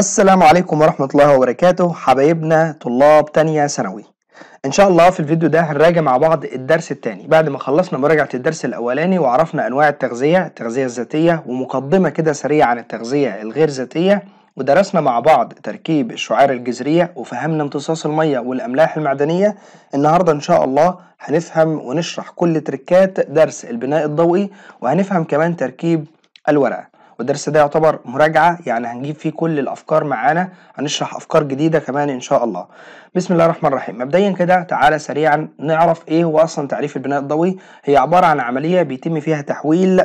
السلام عليكم ورحمة الله وبركاته حبايبنا طلاب تانية ثانوي ان شاء الله في الفيديو ده هنراجع مع بعض الدرس التاني بعد ما خلصنا مراجعة الدرس الاولاني وعرفنا انواع التغذية التغذية الذاتية ومقدمة كده سريعة عن التغذية الغير ذاتية ودرسنا مع بعض تركيب الشعاع الجذرية وفهمنا امتصاص المية والأملاح المعدنية النهاردة إن شاء الله هنفهم ونشرح كل تركات درس البناء الضوئي وهنفهم كمان تركيب الورقة والدرس ده يعتبر مراجعة يعني هنجيب فيه كل الأفكار معانا هنشرح أفكار جديدة كمان إن شاء الله بسم الله الرحمن الرحيم مبدئيا كده تعالى سريعا نعرف إيه هو أصلا تعريف البناء الضوئي هي عبارة عن عملية بيتم فيها تحويل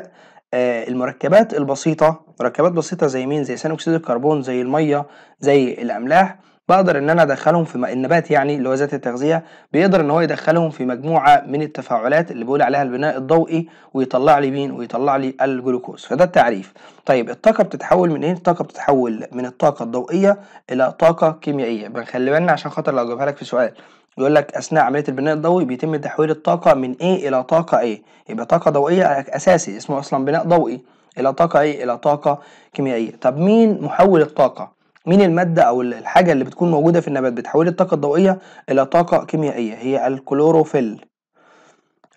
آه، المركبات البسيطة مركبات بسيطة زي مين زي ثاني أكسيد الكربون زي المية زي الأملاح بقدر ان انا ادخلهم في النبات يعني اللي هو ذات التغذيه بيقدر ان هو يدخلهم في مجموعه من التفاعلات اللي بيقول عليها البناء الضوئي ويطلع لي مين ويطلع لي الجلوكوز فده التعريف طيب الطاقه بتتحول من ايه الطاقه بتتحول من الطاقه الضوئيه الى طاقه كيميائيه بنخلي بالنا عشان خاطر لو جابها لك في سؤال يقول لك اثناء عمليه البناء الضوئي بيتم تحويل الطاقه من ايه الى طاقه ايه يبقى طاقه ضوئيه اساسي اسمه اصلا بناء ضوئي الى طاقه ايه الى طاقه كيميائيه طب مين محول الطاقه مين الماده او الحاجه اللي بتكون موجوده في النبات بتحول الطاقه الضوئيه الى طاقه كيميائيه هي الكلوروفيل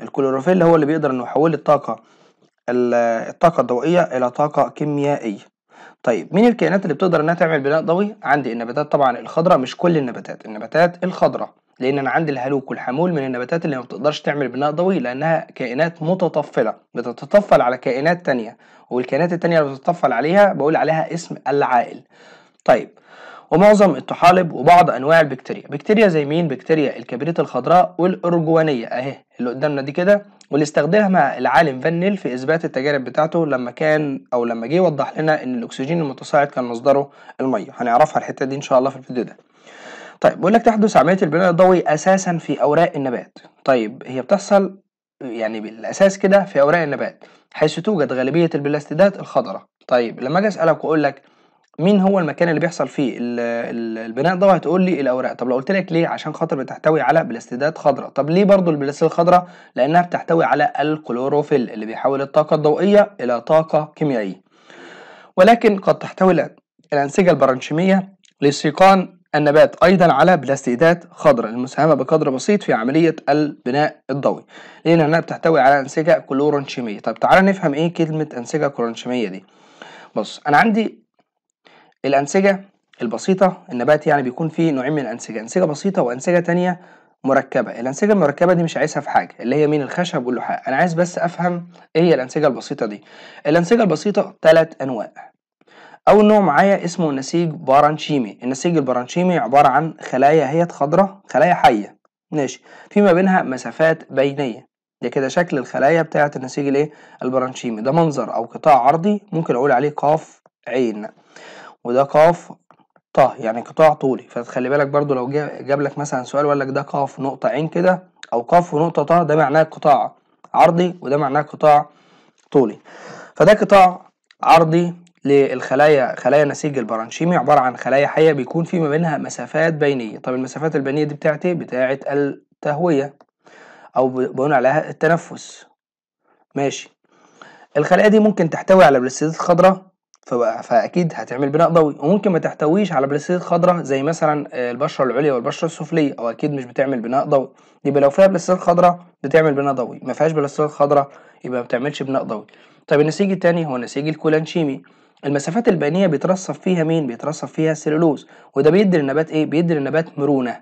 الكلوروفيل هو اللي بيقدر انه يحول الطاقه الطاقه الضوئيه الى طاقه كيميائيه طيب مين الكائنات اللي بتقدر انها تعمل بناء ضوئي عندي النباتات طبعا الخضراء مش كل النباتات النباتات الخضراء لان انا عندي الهلوك والحمول من النباتات اللي ما بتقدرش تعمل بناء ضوئي لانها كائنات متطفله بتتطفل على كائنات تانية والكائنات التانية اللي بتتطفل عليها بقول عليها اسم العائل طيب ومعظم الطحالب وبعض انواع البكتيريا بكتيريا زي مين بكتيريا الكبريت الخضراء والارجوانيه اهي اللي قدامنا دي كده واللي استخدمها العالم فانيل في اثبات التجارب بتاعته لما كان او لما جه يوضح لنا ان الاكسجين المتصاعد كان مصدره الميه هنعرفها الحته دي ان شاء الله في الفيديو ده طيب بيقول لك تحدث عمليه البناء الضوئي اساسا في اوراق النبات طيب هي بتحصل يعني بالاساس كده في اوراق النبات حيث توجد غالبيه البلاستيدات الخضراء طيب لما اجي اسالك واقول لك مين هو المكان اللي بيحصل فيه البناء ده وهتقول لي الاوراق طب لو قلت لك ليه عشان خاطر بتحتوي على بلاستيدات خضراء طب ليه برضو البلاستيدات الخضراء لانها بتحتوي على الكلوروفيل اللي بيحول الطاقه الضوئيه الى طاقه كيميائيه ولكن قد تحتوي الانسجه البرانشيميه لسيقان النبات أيضا على بلاستيدات خضراء المساهمة بقدر بسيط في عملية البناء الضوئي لأنها بتحتوي على أنسجة كلورنشيمية طب تعالى نفهم إيه كلمة أنسجة كلورنشيمية دي بص أنا عندي الأنسجة البسيطة النبات يعني بيكون فيه نوعين من الأنسجة أنسجة بسيطة وأنسجة تانية مركبة الأنسجة المركبة دي مش عايزها في حاجة اللي هي مين الخشب واللحاء أنا عايز بس أفهم إيه هي الأنسجة البسيطة دي الأنسجة البسيطة ثلاث أنواع أول نوع معايا اسمه نسيج بارانشيمي النسيج البارانشيمي عبارة عن خلايا هي خضراء خلايا حية ماشي فيما بينها مسافات بينية ده كده شكل الخلايا بتاعة النسيج الايه البرانشيمي ده منظر او قطاع عرضي ممكن اقول عليه قاف عين وده قاف طه يعني قطاع طولي فتخلي بالك برضو لو جاب لك مثلا سؤال وقال لك ده قاف نقطة عين كده أو قاف ونقطة طه ده معناه قطاع عرضي وده معناه قطاع طولي فده قطاع عرضي للخلايا خلايا نسيج البرانشيمي عبارة عن خلايا حية بيكون في ما بينها مسافات بينية طب المسافات البينية دي بتاعت ايه؟ بتاعت التهوية أو بنقول عليها التنفس ماشي الخلايا دي ممكن تحتوي على بلاستيدات خضراء فاكيد هتعمل بناء ضوئي وممكن ما تحتويش على بلاستيد خضراء زي مثلا البشره العليا والبشره السفليه او اكيد مش بتعمل بناء ضوئي يبقى لو فيها بلاستيد خضراء بتعمل بناء ضوئي ما فيهاش بلاستيد خضراء يبقى ما بتعملش بناء ضوئي طيب النسيج الثاني هو نسيج الكولانشيمي المسافات البينيه بيترصف فيها مين بيترصف فيها سيلولوز وده بيدي للنبات ايه بيدي للنبات مرونه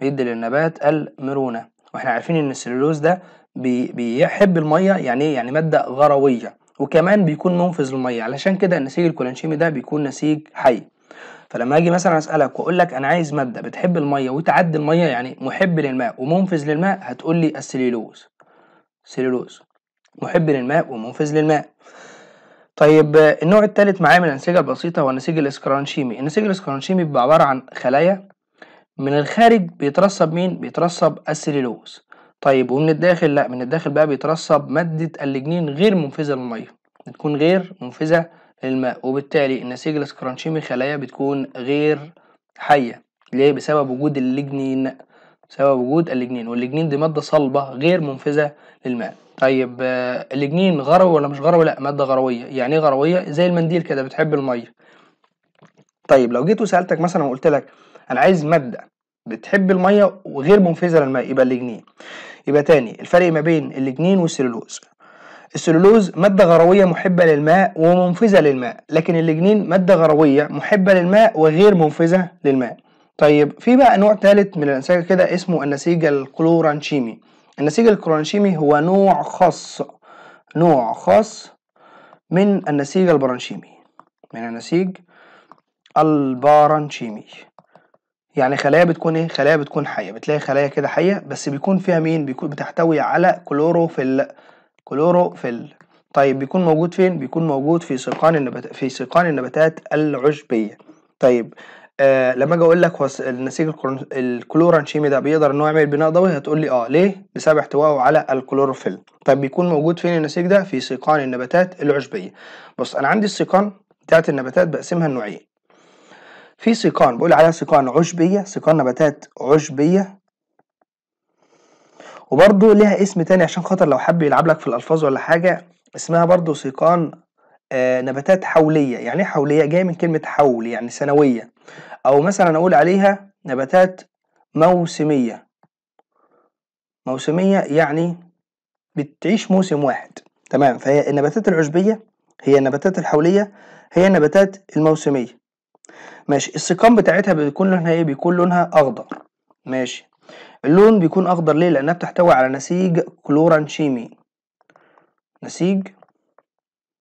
بيدي للنبات المرونه واحنا عارفين ان السيلولوز ده بيحب الميه يعني ايه يعني ماده غرويه وكمان بيكون منفذ للميه علشان كده النسيج الكولانشيمي ده بيكون نسيج حي فلما اجي مثلا اسالك واقول لك انا عايز ماده بتحب الميه وتعدي الميه يعني محب للماء ومنفذ للماء هتقول لي السليلوز سليلوز محب للماء ومنفذ للماء طيب النوع الثالث معايا من الانسجه البسيطه هو النسيج الاسكرانشيمي النسيج الاسكرانشيمي بيبقى عباره عن خلايا من الخارج بيترسب مين بيترسب السليلوز طيب ومن الداخل لا من الداخل بقى بيترسب مادة اللجنين غير منفذة للمية بتكون غير منفذة للماء وبالتالي النسيج الاسكرانشيمي خلايا بتكون غير حية ليه بسبب وجود اللجنين بسبب وجود اللجنين واللجنين دي مادة صلبة غير منفذة للماء طيب آه، اللجنين غروي ولا مش غروي لا مادة غروية يعني ايه غروية زي المنديل كده بتحب المية طيب لو جيت وسألتك مثلا وقلت لك انا عايز مادة بتحب المية وغير منفذة للماء يبقى اللجنين يبقى تاني الفرق ما بين الجنين والسلولوز السلولوز مادة غروية محبة للماء ومنفذة للماء لكن الجنين مادة غروية محبة للماء وغير منفذة للماء طيب في بقى نوع ثالث من الأنسجة كده اسمه النسيج الكلورانشيمي النسيج الكلورانشيمي هو نوع خاص نوع خاص من النسيج البرانشيمي من النسيج البرانشيمي يعني خلايا بتكون ايه خلايا بتكون حيه بتلاقي خلايا كده حيه بس بيكون فيها مين بيكون بتحتوي على كلوروفيل كلوروفيل طيب بيكون موجود فين بيكون موجود في سيقان النبات في سيقان النباتات العشبيه طيب آه لما اجي اقول لك هو النسيج الكلورانشيمي ده بيقدر ان هو يعمل بناء ضوئي هتقول لي اه ليه بسبب احتوائه على الكلوروفيل طيب بيكون موجود فين النسيج ده في سيقان النباتات العشبيه بص انا عندي السيقان بتاعت النباتات بقسمها لنوعين في سيقان بقول عليها سيقان عشبية سيقان نباتات عشبية وبرضه ليها اسم تاني عشان خاطر لو حب يلعب لك في الألفاظ ولا حاجة اسمها برضه سيقان آه، نباتات حولية يعني ايه حولية جاية من كلمة حول يعني سنوية أو مثلا أقول عليها نباتات موسمية موسمية يعني بتعيش موسم واحد تمام فهي النباتات العشبية هي النباتات الحولية هي النباتات الموسمية ماشي السقام بتاعتها بيكون لونها ايه بيكون لونها اخضر ماشي اللون بيكون اخضر ليه لانها بتحتوي على نسيج كلورانشيمي نسيج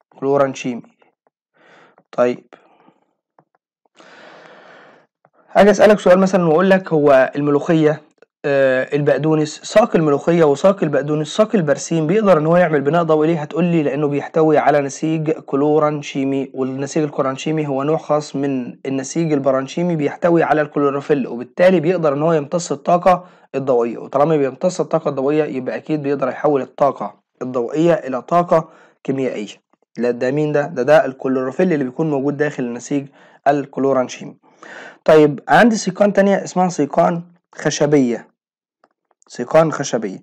كلورانشيمي طيب هاجي اسالك سؤال مثلا واقول لك هو الملوخيه آه، البقدونس ساق الملوخيه وساق البقدونس ساق البرسيم بيقدر ان هو يعمل بناء ضوئي ليه هتقول لي لانه بيحتوي على نسيج كلورانشيمي والنسيج الكورانشيمي هو نوع خاص من النسيج البرانشيمي بيحتوي على الكلوروفيل وبالتالي بيقدر ان هو يمتص الطاقه الضوئيه وطالما بيمتص الطاقه الضوئيه يبقى اكيد بيقدر يحول الطاقه الضوئيه الى طاقه كيميائيه لا ده مين ده ده ده الكلوروفيل اللي بيكون موجود داخل النسيج الكلورانشيمي طيب عندي سيقان تانية اسمها سيقان خشبيه سيقان خشبية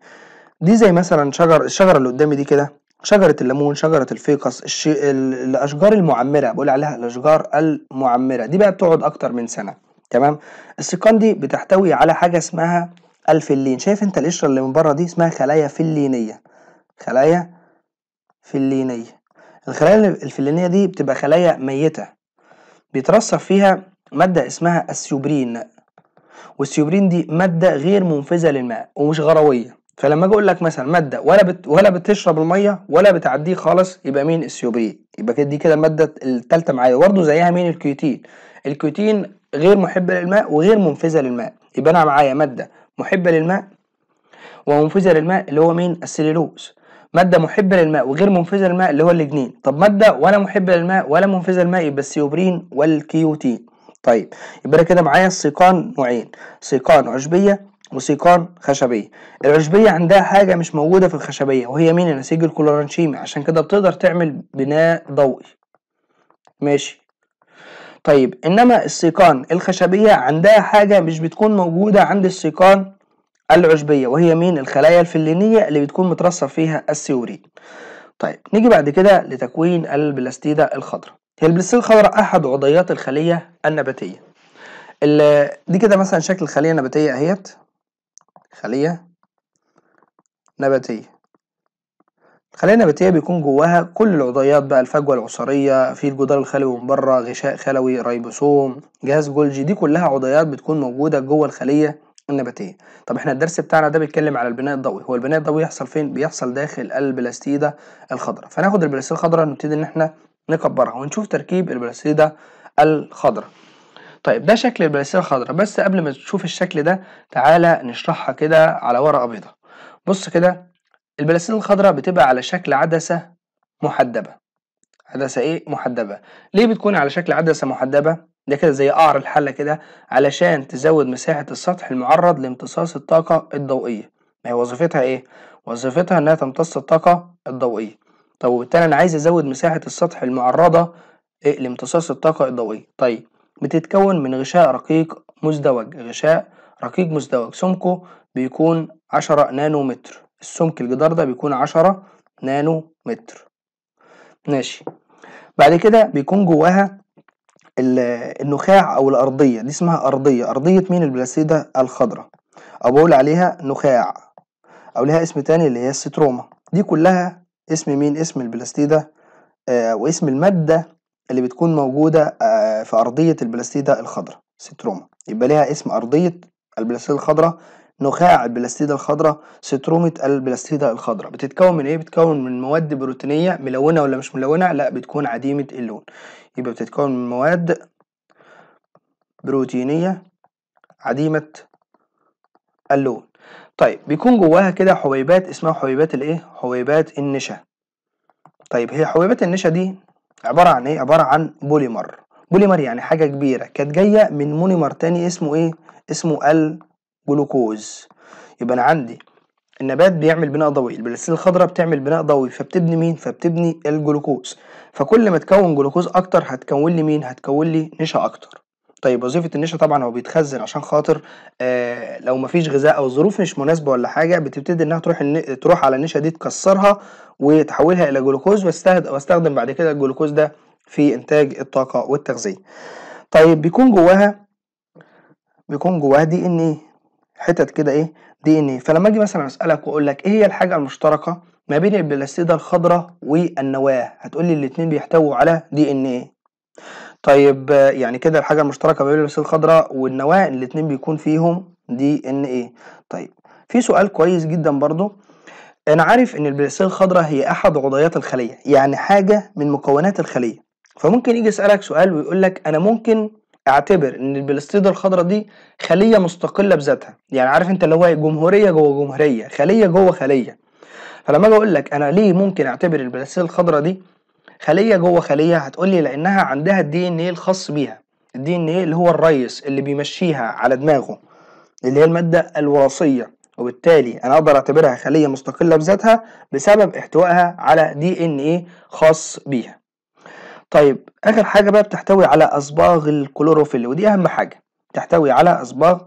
دي زي مثلا شجر الشجرة اللي قدامي دي كده شجرة الليمون شجرة الفيقس الش... الأشجار المعمرة بقول عليها الأشجار المعمرة دي بقى بتقعد أكتر من سنة تمام السيقان دي بتحتوي على حاجة اسمها الفلين شايف انت القشرة اللي من بره دي اسمها خلايا فلينية خلايا فلينية الخلايا الفلينية دي بتبقى خلايا ميتة بيترصف فيها مادة اسمها السيوبرين والسيوبرين دي ماده غير منفذه للماء ومش غرويه فلما اجي اقول لك مثلا ماده ولا بت ولا بتشرب الميه ولا بتعديه خالص يبقى مين السيوبرين يبقى كده دي كده الماده الثالثه معايا برضه زيها مين الكيوتين الكيوتين غير محبه للماء وغير منفذه للماء يبقى انا معايا ماده محبه للماء ومنفذه للماء اللي هو مين السليلوز مادة محبة للماء وغير منفذة للماء اللي هو الجنين طب مادة ولا محبة للماء ولا منفذة للماء يبقى السيوبرين والكيوتين طيب يبقى انا كده معايا السيقان نوعين سيقان عشبيه وسيقان خشبيه العشبيه عندها حاجه مش موجوده في الخشبيه وهي مين النسيج الكلورانشيمي عشان كده بتقدر تعمل بناء ضوئي ماشي طيب انما السيقان الخشبيه عندها حاجه مش بتكون موجوده عند السيقان العشبيه وهي مين الخلايا الفلينيه اللي بتكون مترصف فيها السيورين طيب نيجي بعد كده لتكوين البلاستيدة الخضراء هي الخضراء احد عضيات الخليه النباتيه دي كده مثلا شكل خليه نباتيه اهيت خليه نباتيه الخلايا النباتية بيكون جواها كل العضيات بقى الفجوة العصريه في الجدار الخلوي من بره غشاء خلوي ريبوسوم جهاز جولجي دي كلها عضيات بتكون موجودة جوه الخلية النباتية طب احنا الدرس بتاعنا ده بيتكلم على البناء الضوئي هو البناء الضوئي يحصل فين بيحصل داخل البلاستيدة الخضراء فناخد البلاستيدة الخضراء نبتدي ان احنا نكبرها ونشوف تركيب البلاسيدة الخضراء طيب ده شكل البلاسيدة الخضراء بس قبل ما تشوف الشكل ده تعالى نشرحها كده على ورقة بيضاء بص كده البلاسيدة الخضراء بتبقى على شكل عدسة محدبة عدسة ايه محدبة ليه بتكون على شكل عدسة محدبة ده كده زي قعر الحلة كده علشان تزود مساحة السطح المعرض لامتصاص الطاقة الضوئية ما هي وظيفتها ايه وظيفتها انها تمتص الطاقة الضوئية طب وبالتالي انا عايز ازود مساحه السطح المعرضه إيه، لامتصاص الطاقه الضوئيه طيب بتتكون من غشاء رقيق مزدوج غشاء رقيق مزدوج سمكه بيكون 10 نانو متر السمك الجدار ده بيكون 10 نانو متر ماشي بعد كده بيكون جواها النخاع او الارضيه دي اسمها ارضيه ارضيه مين البلاسيده الخضراء او بقول عليها نخاع او لها اسم تاني اللي هي الستروما دي كلها اسم مين اسم البلاستيدة آه، واسم المادة اللي بتكون موجودة آه، في أرضية البلاستيدة الخضراء ستروما يبقى ليها اسم أرضية البلاستيدة الخضراء نخاع البلاستيدة الخضراء سترومة البلاستيدة الخضراء بتتكون من ايه بتتكون من مواد بروتينية ملونة ولا مش ملونة لا بتكون عديمة اللون يبقى بتتكون من مواد بروتينية عديمة اللون طيب بيكون جواها كده حبيبات اسمها حبيبات الايه حبيبات النشا طيب هي حبيبات النشا دي عبارة عن ايه عبارة عن بوليمر بوليمر يعني حاجة كبيرة كانت جاية من مونيمر تاني اسمه ايه اسمه الجلوكوز يبقى انا عندي النبات بيعمل بناء ضوئي البلاستيل الخضراء بتعمل بناء ضوئي فبتبني مين فبتبني الجلوكوز فكل ما تكون جلوكوز اكتر هتكون لي مين هتكون لي نشا اكتر طيب وظيفة النشا طبعًا هو بيتخزّن عشان خاطر آه، لو ما فيش غذاء أو الظروف مش مناسبة ولا حاجة بتبتدي إنها تروح الن تروح على النشا دي تكسّرها وتحوّلها إلى جلوكوز واستخدم بعد كده الجلوكوز ده في إنتاج الطاقة والتغذية. طيب بيكون جواها بيكون جواها دي إن إيه؟ حتت كده إيه دي إن إيه؟ فلمّا آجي مثلًا أسألك وأقول لك إيه هي الحاجة المشتركة ما بين البلاستيدة الخضراء والنواة؟ هتقول لي الاتنين بيحتووا على دي إن إيه؟ طيب يعني كده الحاجه المشتركه بين الوسيله الخضراء والنواة الاتنين بيكون فيهم دي ان ايه طيب في سؤال كويس جدا برضو انا عارف ان البليسيل الخضراء هي احد عضيات الخليه يعني حاجه من مكونات الخليه فممكن يجي يسالك سؤال ويقول لك انا ممكن اعتبر ان البلاستيد الخضراء دي خلية مستقلة بذاتها يعني عارف انت اللي هو جمهورية جوه جمهورية خلية جوه خلية فلما اجي اقول لك انا ليه ممكن اعتبر البلاستيد الخضراء دي خليه جوه خليه هتقول لي لانها عندها الدي ان ايه الخاص بيها الدي ان ايه اللي هو الريس اللي بيمشيها على دماغه اللي هي الماده الوراثيه وبالتالي انا اقدر اعتبرها خليه مستقله بذاتها بسبب احتوائها على دي ان ايه خاص بيها طيب اخر حاجه بقى بتحتوي على اصباغ الكلوروفيل ودي اهم حاجه بتحتوي على اصباغ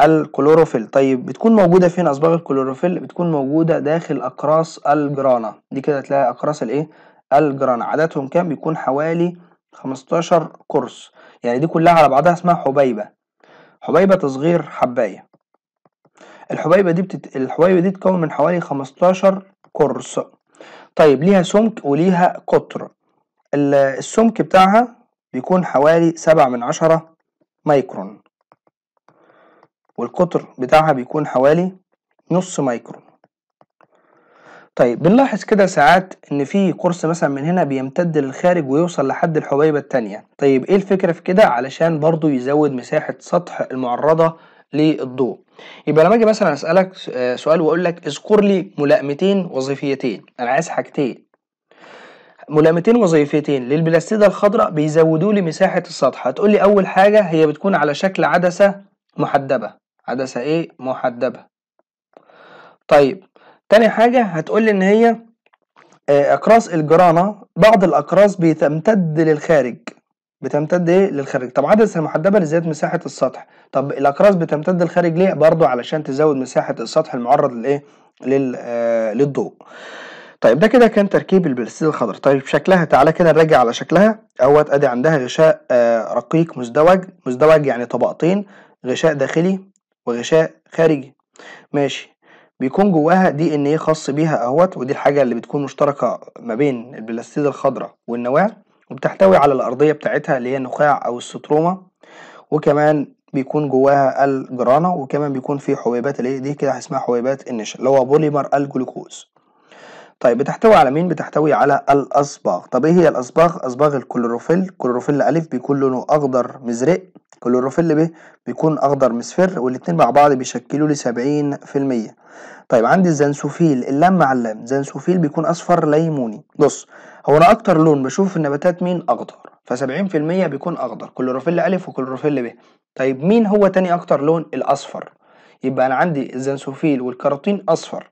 الكلوروفيل طيب بتكون موجودة فين أصباغ الكلوروفيل؟ بتكون موجودة داخل أقراص الجرانة دي كده تلاقي أقراص الإيه؟ الجران عددهم كام بيكون حوالي 15 قرص يعني دي كلها على بعضها اسمها حبيبة حبيبة تصغير حباية الحبيبة دي بتت... الحبيبة دي تكون من حوالي 15 قرص طيب ليها سمك وليها قطر السمك بتاعها بيكون حوالي 7 من 10 مايكرون والقطر بتاعها بيكون حوالي نص مايكرون طيب بنلاحظ كده ساعات ان في قرص مثلا من هنا بيمتد للخارج ويوصل لحد الحبيبه الثانيه طيب ايه الفكره في كده علشان برضو يزود مساحه سطح المعرضه للضوء يبقى لما اجي مثلا اسالك آه، سؤال واقول لك اذكر لي ملائمتين وظيفيتين انا عايز حاجتين ملائمتين وظيفيتين للبلاستيدة الخضراء بيزودوا لي مساحة السطح هتقول لي أول حاجة هي بتكون على شكل عدسة محدبة عدسة إيه محدبة طيب تاني حاجة هتقولي إن هي آه، أقراص الجرانة بعض الأقراص بتمتد للخارج بتمتد ايه للخارج طب عدسه محدبه لزياده مساحه السطح طب الاقراص بتمتد للخارج ليه برضه علشان تزود مساحه السطح المعرض لايه لل آه، للضوء طيب ده كده كان تركيب البلاستيك الخضر طيب شكلها تعالى كده نراجع على شكلها اهوت ادي عندها غشاء آه، رقيق مزدوج مزدوج يعني طبقتين غشاء داخلي وغشاء خارجي ماشي بيكون جواها دي ان ايه خاص بيها اهوت ودي الحاجه اللي بتكون مشتركه ما بين البلاستيد الخضراء والنواع وبتحتوي على الارضيه بتاعتها اللي هي النخاع او الستروما وكمان بيكون جواها الجرانه وكمان بيكون في حبيبات اللي دي كده اسمها حبيبات النشا اللي هو بوليمر الجلوكوز طيب بتحتوي على مين بتحتوي على الاصباغ طب ايه هي الاصباغ اصباغ الكلوروفيل كلوروفيل أ بيكون لونه اخضر مزرق كلوروفيل ب بيكون اخضر مصفر والاتنين مع بعض بيشكلوا لي 70% طيب عندي الزنسوفيل اللام مع اللام زنسوفيل بيكون اصفر ليموني بص هو انا اكتر لون بشوف في النباتات مين اخضر ف70% بيكون اخضر كلوروفيل أ وكلوروفيل ب طيب مين هو تاني اكتر لون الاصفر يبقى انا عندي الزنسوفيل والكاروتين اصفر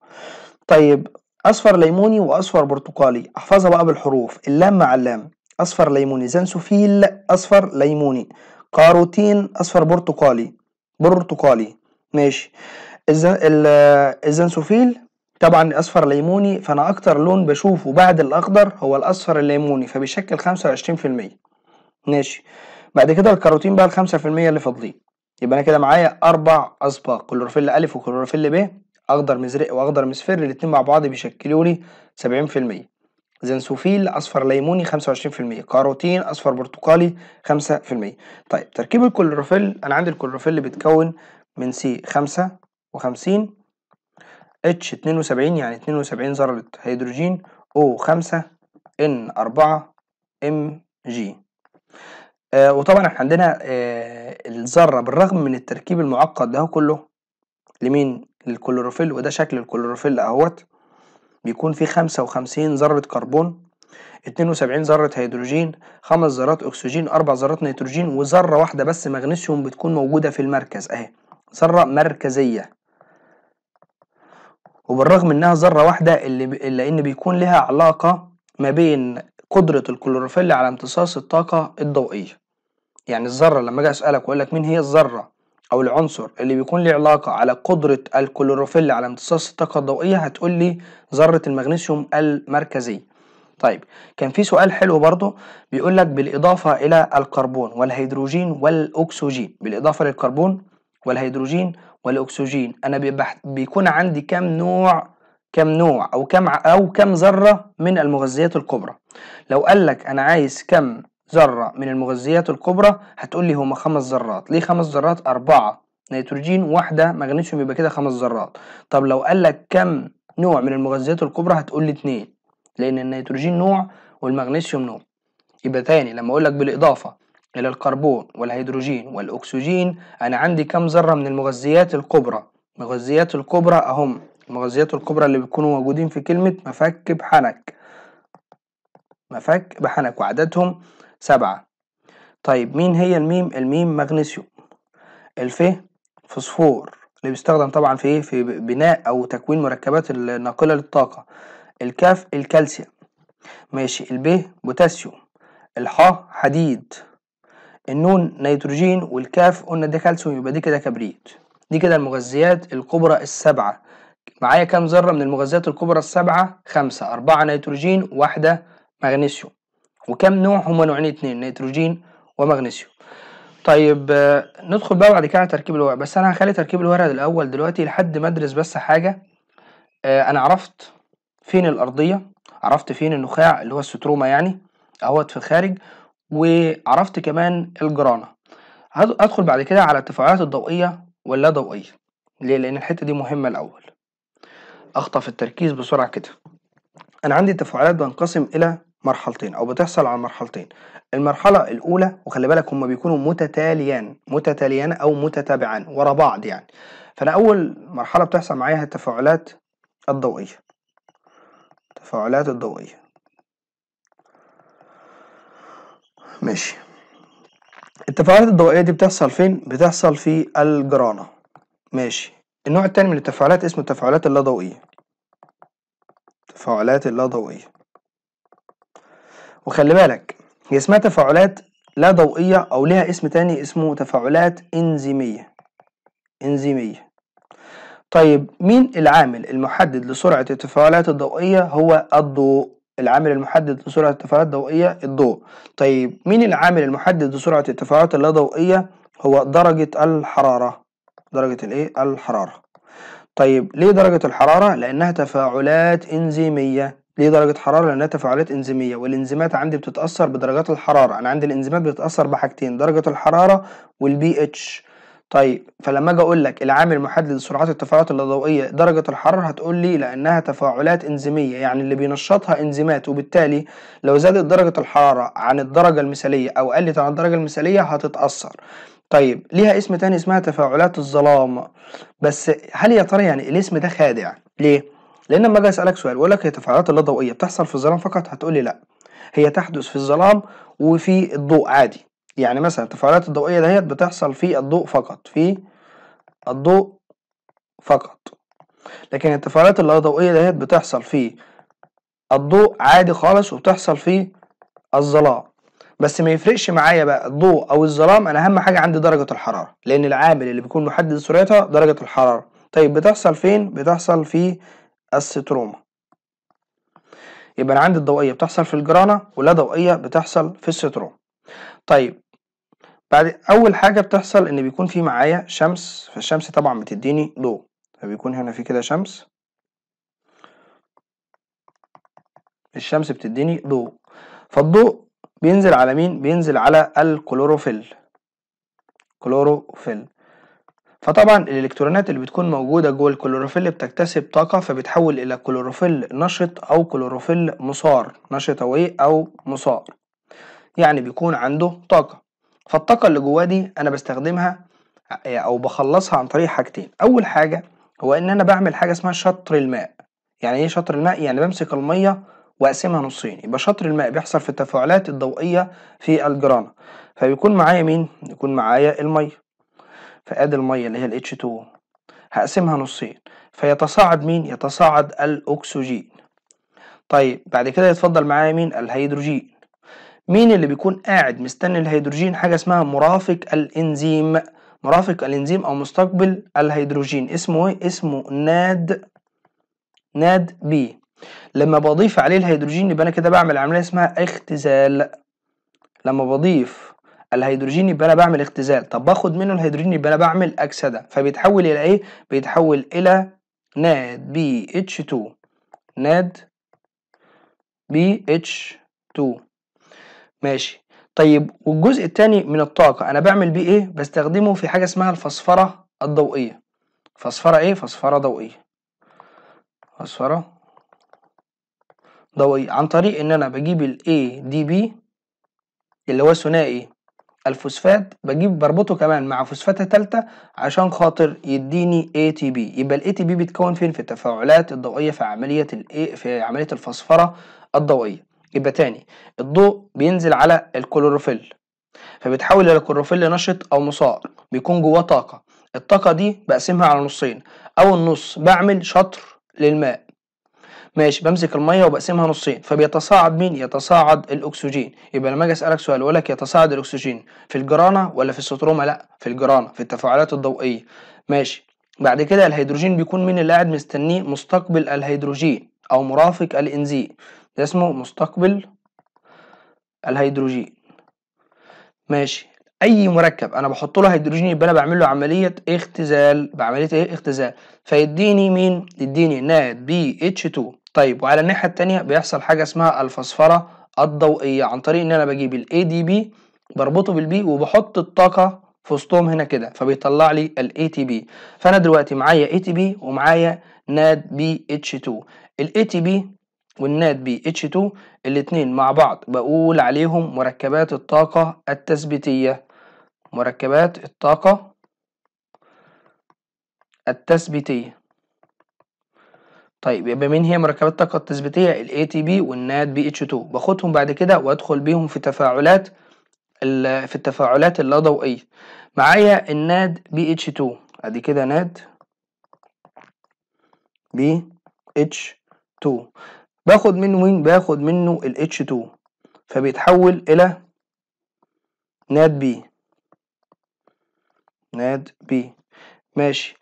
طيب اصفر ليموني واصفر برتقالي احفظها بقى بالحروف اللام مع اللام اصفر ليموني زنسوفيل اصفر ليموني كاروتين اصفر برتقالي برتقالي ماشي الزنسوفيل طبعا اصفر ليموني فانا اكتر لون بشوفه بعد الاخضر هو الاصفر الليموني فبيشكل 25% ماشي بعد كده الكاروتين بقى الخمسة في المية اللي فاضلين يبقى انا كده معايا اربع اسباق كلوروفيل أ وكلوروفيل ب أخضر مزرق وأخضر مصفر الاتنين مع بعض بيشكلوا لي سبعين في المية زنسوفيل أصفر ليموني خمسة وعشرين في المية كاروتين أصفر برتقالي خمسة في المية طيب تركيب الكلوروفيل أنا عندي الكلوروفيل بيتكون من سي خمسة وخمسين اتش اتنين وسبعين يعني اتنين وسبعين ذرة هيدروجين أو خمسة إن أربعة إم جي آه وطبعا احنا عندنا آه الذرة بالرغم من التركيب المعقد ده كله لمين الكلوروفيل وده شكل الكلوروفيل اهوت بيكون فيه خمسة وخمسين ذرة كربون اتنين وسبعين ذرة هيدروجين خمس ذرات اكسجين اربع ذرات نيتروجين وذرة واحدة بس مغنيسيوم بتكون موجودة في المركز اهي ذرة مركزية وبالرغم انها ذرة واحدة اللي ان لان بيكون لها علاقة ما بين قدرة الكلوروفيل على امتصاص الطاقة الضوئية يعني الذرة لما اجي اسألك واقول لك مين هي الذرة او العنصر اللي بيكون له علاقه على قدره الكلوروفيل على امتصاص الطاقه الضوئيه هتقول لي ذره المغنيسيوم المركزيه طيب كان في سؤال حلو برضه بيقول لك بالاضافه الى الكربون والهيدروجين والاكسجين بالاضافه للكربون والهيدروجين والاكسجين انا بيكون عندي كم نوع كم نوع او كم او كم ذره من المغذيات الكبرى لو قال لك انا عايز كم ذرة من المغذيات الكبرى هتقول لي هما خمس ذرات ليه خمس ذرات أربعة نيتروجين واحدة مغنيسيوم يبقى كده خمس ذرات طب لو قال لك كم نوع من المغذيات الكبرى هتقول لي اتنين لأن النيتروجين نوع والمغنيسيوم نوع يبقى تاني لما أقول لك بالإضافة إلى الكربون والهيدروجين والأكسجين أنا عندي كم ذرة من المغذيات الكبرى المغذيات الكبرى أهم المغذيات الكبرى اللي بيكونوا موجودين في كلمة مفك بحنك مفك بحنك وعددهم سبعة طيب مين هي الميم الميم مغنيسيوم الف فوسفور اللي بيستخدم طبعا في ايه في بناء او تكوين مركبات الناقله للطاقه الكاف الكالسيوم ماشي الب بوتاسيوم الحا حديد النون نيتروجين والكاف قلنا ده كالسيوم يبقى دي كده كبريت دي كده المغذيات الكبرى السبعه معايا كام ذره من المغذيات الكبرى السبعه خمسه اربعه نيتروجين واحده مغنيسيوم وكم نوع هما نوعين اتنين نيتروجين ومغنيسيوم طيب آه، ندخل بقى بعد كده على تركيب الورق بس انا هخلي تركيب الورق الاول دلوقتي لحد ما ادرس بس حاجه آه، انا عرفت فين الارضيه عرفت فين النخاع اللي هو الستروما يعني اهوت في الخارج وعرفت كمان الجرانه هدخل بعد كده على التفاعلات الضوئيه واللا ضوئيه ليه لان الحته دي مهمه الاول اخطف التركيز بسرعه كده انا عندي التفاعلات بنقسم الى مرحلتين او بتحصل على مرحلتين المرحله الاولى وخلي بالك هما بيكونوا متتاليان متتاليان او متتابعان ورا بعض يعني فانا اول مرحله بتحصل معايا هي التفاعلات الضوئيه التفاعلات الضوئيه ماشي التفاعلات الضوئيه دي بتحصل فين بتحصل في الجرانه ماشي النوع الثاني من التفاعلات اسمه التفاعلات اللا ضوئيه التفاعلات اللا ضوئيه وخلي بالك هي اسمها تفاعلات لا ضوئية أو لها اسم تاني اسمه تفاعلات إنزيمية إنزيمية طيب مين العامل المحدد لسرعة التفاعلات الضوئية هو الضوء العامل المحدد لسرعة التفاعلات الضوئية الضوء طيب مين العامل المحدد لسرعة التفاعلات اللا ضوئية هو درجة الحرارة درجة الايه الحرارة طيب ليه درجة الحرارة لأنها تفاعلات إنزيمية ليه درجة حرارة؟ لأنها تفاعلات إنزيمية والإنزيمات عندي بتتأثر بدرجات الحرارة أنا عندي الإنزيمات بتتأثر بحاجتين درجة الحرارة والبي اتش طيب فلما اجي اقول لك العامل المحدد لسرعات التفاعلات الضوئيه درجه الحراره هتقول لي لانها تفاعلات انزيميه يعني اللي بينشطها انزيمات وبالتالي لو زادت درجه الحراره عن الدرجه المثاليه او قلت عن الدرجه المثاليه هتتاثر طيب ليها اسم تاني اسمها تفاعلات الظلام بس هل يا ترى يعني الاسم ده خادع ليه لان لما اجي اسالك سؤال واقول لك هي التفاعلات ضوئيه بتحصل في الظلام فقط هتقول لي لا هي تحدث في الظلام وفي الضوء عادي يعني مثلا التفاعلات الضوئيه دهيت بتحصل في الضوء فقط في الضوء فقط لكن التفاعلات اللا ضوئيه دهيت بتحصل في الضوء عادي خالص وبتحصل في الظلام بس ما يفرقش معايا بقى الضوء او الظلام انا اهم حاجه عندي درجه الحراره لان العامل اللي بيكون محدد سرعتها درجه الحراره طيب بتحصل فين بتحصل في الستروما يبقى انا عندي الضوئيه بتحصل في الجرانا ولا ضوئيه بتحصل في الستروما طيب بعد اول حاجه بتحصل ان بيكون في معايا شمس فالشمس طبعا بتديني ضوء فبيكون هنا في كده شمس الشمس بتديني ضوء فالضوء بينزل على مين بينزل على الكلوروفيل كلوروفيل فطبعا الالكترونات اللي بتكون موجوده جوه الكلوروفيل بتكتسب طاقه فبتحول الى كلوروفيل نشط او كلوروفيل مصار نشط ايه او مصار يعني بيكون عنده طاقه فالطاقه اللي جواه دي انا بستخدمها آه، او بخلصها عن طريق حاجتين اول حاجه هو ان انا بعمل حاجه اسمها شطر الماء يعني ايه شطر الماء يعني بمسك الميه واقسمها نصين يبقى شطر الماء بيحصل في التفاعلات الضوئيه في الجرانه فبيكون معايا مين بيكون معايا الميه فادي الميه اللي هي الاتش 2 هقسمها نصين فيتصاعد مين يتصاعد الاكسجين طيب بعد كده يتفضل معايا مين الهيدروجين مين اللي بيكون قاعد مستني الهيدروجين حاجه اسمها مرافق الانزيم مرافق الانزيم او مستقبل الهيدروجين اسمه ايه اسمه ناد ناد بي لما بضيف عليه الهيدروجين يبقى انا كده بعمل عمليه اسمها اختزال لما بضيف الهيدروجين يبقى انا بعمل اختزال طب باخد منه الهيدروجين يبقى انا بعمل اكسده فبيتحول الى ايه بيتحول الى ناد بي اتش 2 ناد بي اتش 2 ماشي طيب والجزء الثاني من الطاقه انا بعمل بيه ايه بستخدمه في حاجه اسمها الفسفره الضوئيه فسفره ايه فسفره ضوئيه فسفره ضوئيه عن طريق ان انا بجيب الاي دي بي اللي هو ثنائي الفوسفات بجيب بربطه كمان مع فوسفاتة تالتة عشان خاطر يديني ATP يبقى ال ATP بيتكون فين في التفاعلات الضوئية في عملية ال في عملية الفسفرة الضوئية يبقى تاني الضوء بينزل على الكلوروفيل فبتحول كلوروفيل نشط او مصار بيكون جواه طاقة الطاقة دي بقسمها على نصين اول نص بعمل شطر للماء ماشي بمسك الميه وبقسمها نصين فبيتصاعد مين يتصاعد الاكسجين يبقى لما اجي اسالك سؤال واقول لك يتصاعد الاكسجين في الجرانه ولا في الستروما لا في الجرانه في التفاعلات الضوئيه ماشي بعد كده الهيدروجين بيكون مين اللي قاعد مستنيه مستقبل الهيدروجين او مرافق الانزيم ده اسمه مستقبل الهيدروجين ماشي اي مركب انا بحط له هيدروجين يبقى انا بعمل له عمليه اختزال بعمليه ايه اختزال فيديني مين يديني ناد بي اتش 2 طيب وعلى الناحية التانية بيحصل حاجة اسمها الفسفرة الضوئية عن طريق ان انا بجيب الاي دي بي بربطه بالبي وبحط الطاقة في وسطهم هنا كده فبيطلع لي الاي تي بي فانا دلوقتي معايا اي تي بي ومعايا ناد بي اتش 2 الاي تي بي والناد بي اتش 2 الاتنين مع بعض بقول عليهم مركبات الطاقة التثبيتية مركبات الطاقة التثبيتية طيب يبقى مين هي مركبات الطاقة التثبيتية تي ATP والناد BH2 باخدهم بعد كده وادخل بيهم في تفاعلات في التفاعلات اللاضوئية معايا الناد BH2 ادي كده ناد BH2 باخد منه مين باخد منه ال H2 فبيتحول الى ناد B ناد B ماشي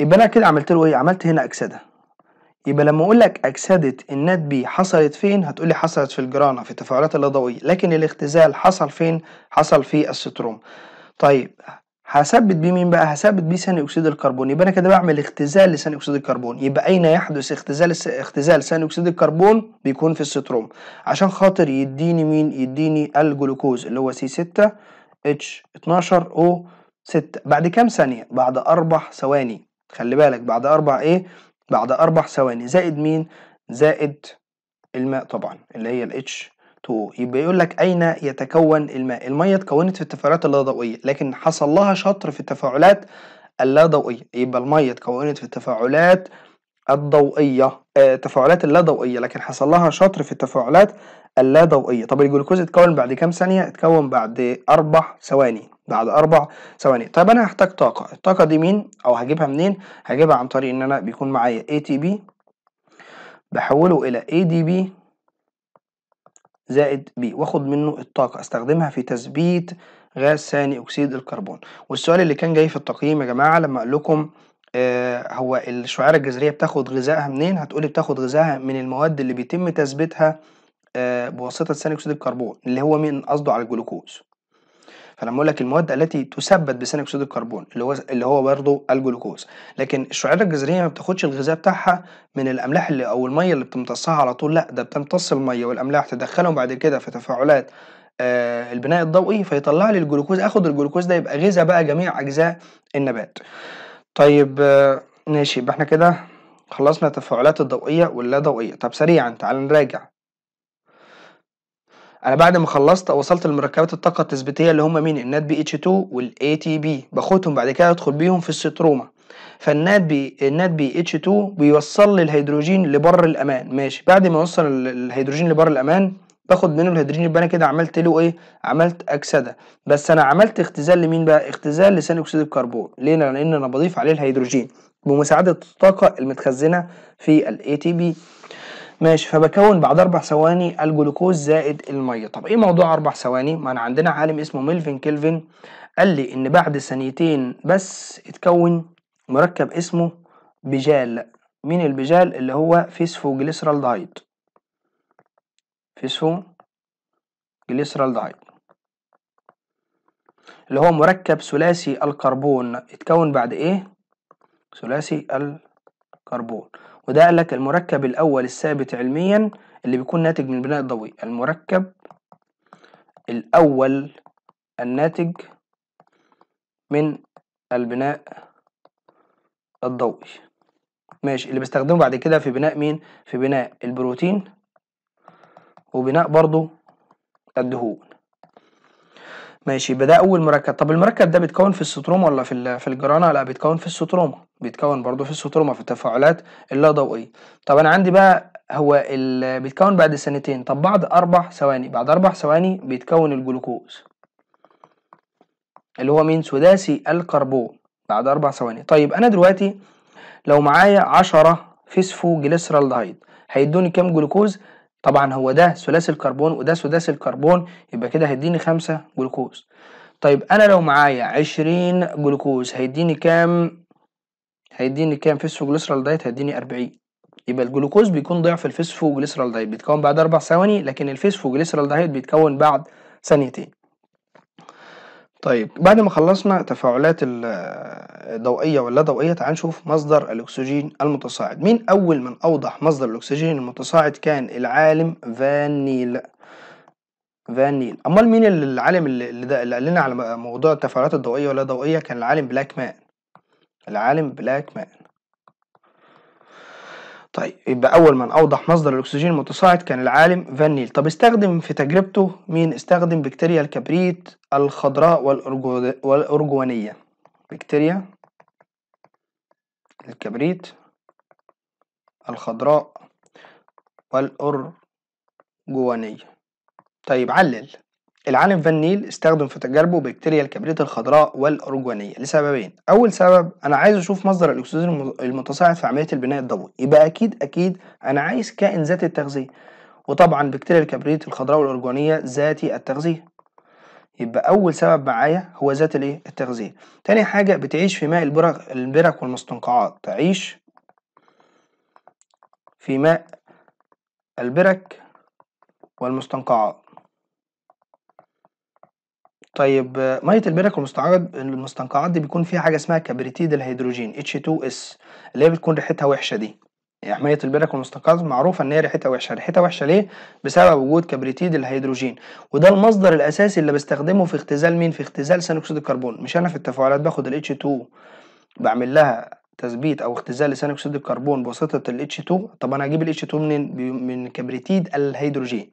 يبقى انا كده عملت له ايه عملت هنا اكسده يبقى لما اقول لك اكسده النات بي حصلت فين هتقولي حصلت في الجرانة في التفاعلات اللدوية لكن الاختزال حصل فين حصل في الستروم طيب هثبت بيه مين بقى هثبت بيه ثاني اكسيد الكربون يبقى انا كده بعمل اختزال لثاني اكسيد الكربون يبقى اين يحدث اختزال اختزال ثاني اكسيد الكربون بيكون في الستروم عشان خاطر يديني مين يديني الجلوكوز اللي هو سي 6 اتش 12 او 6 بعد كام ثانيه بعد اربع ثواني خلي بالك بعد اربع ايه بعد أربع ثواني زائد مين؟ زائد الماء طبعا اللي هي ال H2O يبقى يقول لك أين يتكون الماء؟ المية اتكونت في التفاعلات اللاضوئية لكن حصل لها شطر في التفاعلات اللاضوئية يبقى المية اتكونت في التفاعلات الضوئية آه، اللا اللاضوئية لكن حصل لها شطر في التفاعلات اللاضوئية طب الجلوكوز اتكون بعد كام ثانية؟ اتكون بعد أربع ثواني بعد أربع ثواني طيب أنا هحتاج طاقة الطاقة دي مين أو هجيبها منين هجيبها عن طريق إن أنا بيكون معايا ATP بحوله إلى ADP زائد B واخد منه الطاقة استخدمها في تثبيت غاز ثاني أكسيد الكربون والسؤال اللي كان جاي في التقييم يا جماعة لما أقول لكم آه، هو الشعيرة الجذرية بتاخد غذائها منين؟ هتقولي بتاخد غذائها من المواد اللي بيتم تثبيتها آه، بواسطة ثاني أكسيد الكربون اللي هو مين قصده على الجلوكوز فلما اقول لك المواد التي تثبت بثاني اكسيد الكربون اللي هو اللي هو برضه الجلوكوز لكن الشعيره الجذريه ما بتاخدش الغذاء بتاعها من الاملاح اللي او الميه اللي بتمتصها على طول لا ده بتمتص الميه والاملاح تدخلهم بعد كده في تفاعلات آه البناء الضوئي فيطلع لي الجلوكوز اخد الجلوكوز ده يبقى غذاء بقى جميع اجزاء النبات طيب آه ماشي يبقى احنا كده خلصنا التفاعلات الضوئيه واللا ضوئيه طب سريعا تعال نراجع انا بعد ما خلصت وصلت لمركبات الطاقه التثبيتيه اللي هم مين النات بي اتش 2 والاي تي بي باخدهم بعد كده ادخل بيهم في الستروما فالنات بي النات بي اتش 2 بيوصل لي الهيدروجين لبر الامان ماشي بعد ما يوصل الهيدروجين لبر الامان باخد منه الهيدروجين يبقى انا كده عملت له ايه عملت اكسده بس انا عملت اختزال لمين بقى اختزال لثاني اكسيد الكربون ليه لان انا بضيف عليه الهيدروجين بمساعده الطاقه المتخزنه في الاي تي بي ماشي فبكون بعد اربع ثواني الجلوكوز زائد الميه طب ايه موضوع اربع ثواني ما انا عندنا عالم اسمه ميلفن كيلفن قال لي ان بعد ثانيتين بس اتكون مركب اسمه بجال مين البجال اللي هو دايت فيسفو دايت اللي هو مركب ثلاثي الكربون اتكون بعد ايه ثلاثي الكربون وده قال لك المركب الأول الثابت علميا اللي بيكون ناتج من البناء الضوئي المركب الأول الناتج من البناء الضوئي ماشي اللي بيستخدمه بعد كده في بناء مين في بناء البروتين وبناء برضو الدهون ماشي يبقى ده اول مركب طب المركب ده بيتكون في الستروما ولا في في الجرانه لا بيتكون في الستروما بيتكون برضو في الستروما في التفاعلات اللا ضوئيه طب انا عندي بقى هو بيتكون بعد سنتين طب بعد اربع ثواني بعد اربع ثواني بيتكون الجلوكوز اللي هو مين سداسي الكربون بعد اربع ثواني طيب انا دلوقتي لو معايا 10 فيسفو جليسرالدهيد هيدوني كام جلوكوز طبعا هو ده ثلاثي الكربون وده سداسي الكربون يبقى كده هيديني خمسة جلوكوز طيب انا لو معايا عشرين جلوكوز هيديني كام هيديني كام فيسفوجليسرال دايت هيديني أربعين يبقى الجلوكوز بيكون ضعف الفيسفوجليسرال دايت بيتكون بعد اربع ثواني لكن الفيسفوجليسرال دايت بيتكون بعد ثانيتين طيب بعد ما خلصنا تفاعلات الضوئية واللا ضوئية تعال نشوف مصدر الأكسجين المتصاعد مين أول من أوضح مصدر الأكسجين المتصاعد كان العالم فانيل فانيل أمال مين العالم اللي, اللي قال لنا على موضوع التفاعلات الضوئية واللا ضوئية كان العالم بلاك مان العالم بلاك مان طيب يبقى اول من اوضح مصدر الاكسجين المتصاعد كان العالم فان نيل طب استخدم في تجربته مين استخدم بكتيريا الكبريت الخضراء والارجوانيه بكتيريا الكبريت الخضراء والارجوانيه طيب علل العالم فان نيل استخدم في تجاربه بكتيريا الكبريت الخضراء والأرجوانية لسببين أول سبب أنا عايز أشوف مصدر الأكسجين المتصاعد في عملية البناء الضوئي يبقى أكيد أكيد أنا عايز كائن ذاتي التغذية وطبعا بكتيريا الكبريت الخضراء والأرجوانية ذاتي التغذية يبقى أول سبب معايا هو ذات الإيه التغذية تاني حاجة بتعيش في ماء البرك البرك والمستنقعات تعيش في ماء البرك والمستنقعات طيب ميه البرك المستعرض المستنقعات دي بيكون فيها حاجه اسمها كبريتيد الهيدروجين H2S اللي هي بتكون ريحتها وحشه دي يعني ميه البرك والمستنقعات معروفه ان هي ريحتها وحشه ريحتها وحشه ليه بسبب وجود كبريتيد الهيدروجين وده المصدر الاساسي اللي بستخدمه في اختزال مين في اختزال ثاني اكسيد الكربون مش انا في التفاعلات باخد ال H2 بعمل لها تثبيت او اختزال لثاني اكسيد الكربون بواسطه ال H2 طب انا هجيب ال H2 منين من كبريتيد الهيدروجين